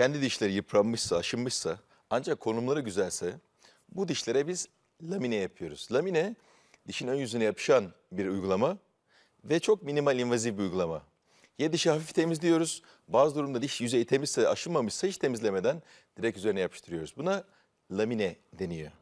kendi dişleri yıpranmışsa, aşınmışsa ancak konumları güzelse bu dişlere biz lamine yapıyoruz. Lamine dişin ön yüzüne yapışan bir uygulama ve çok minimal invaziv bir uygulama. Ya dişi hafif temizliyoruz, bazı durumda diş yüzeyi temizse, aşınmamışsa hiç temizlemeden direkt üzerine yapıştırıyoruz. Buna lamine deniyor.